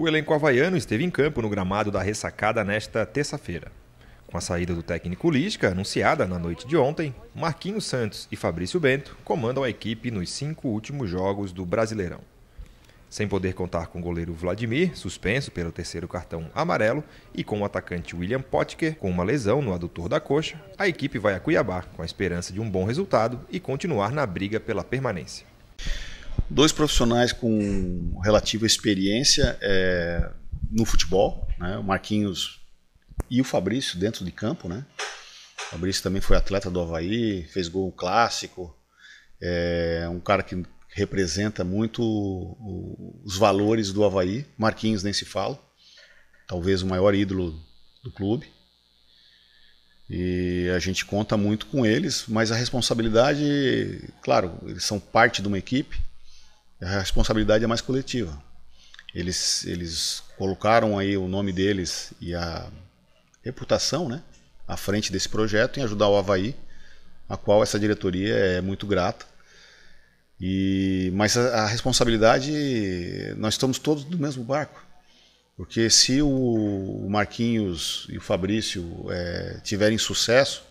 O elenco havaiano esteve em campo no gramado da ressacada nesta terça-feira. Com a saída do técnico Lisca, anunciada na noite de ontem, Marquinhos Santos e Fabrício Bento comandam a equipe nos cinco últimos jogos do Brasileirão. Sem poder contar com o goleiro Vladimir, suspenso pelo terceiro cartão amarelo, e com o atacante William Potker, com uma lesão no adutor da coxa, a equipe vai a Cuiabá com a esperança de um bom resultado e continuar na briga pela permanência dois profissionais com relativa experiência é, no futebol, né? o Marquinhos e o Fabrício dentro de campo, né? O Fabrício também foi atleta do Havaí, fez gol clássico, é um cara que representa muito os valores do Havaí. Marquinhos nem se fala, talvez o maior ídolo do clube. E a gente conta muito com eles, mas a responsabilidade, claro, eles são parte de uma equipe, a responsabilidade é mais coletiva. Eles, eles colocaram aí o nome deles e a reputação né, à frente desse projeto em ajudar o Havaí, a qual essa diretoria é muito grata. E, mas a, a responsabilidade, nós estamos todos no mesmo barco. Porque se o Marquinhos e o Fabrício é, tiverem sucesso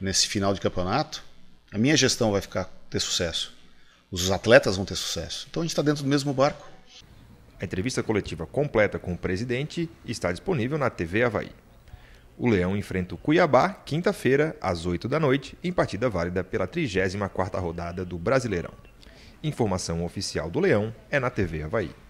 nesse final de campeonato, a minha gestão vai ficar ter sucesso os atletas vão ter sucesso. Então a gente está dentro do mesmo barco. A entrevista coletiva completa com o presidente está disponível na TV Havaí. O Leão enfrenta o Cuiabá quinta-feira, às 8 da noite, em partida válida pela 34 quarta rodada do Brasileirão. Informação oficial do Leão é na TV Havaí.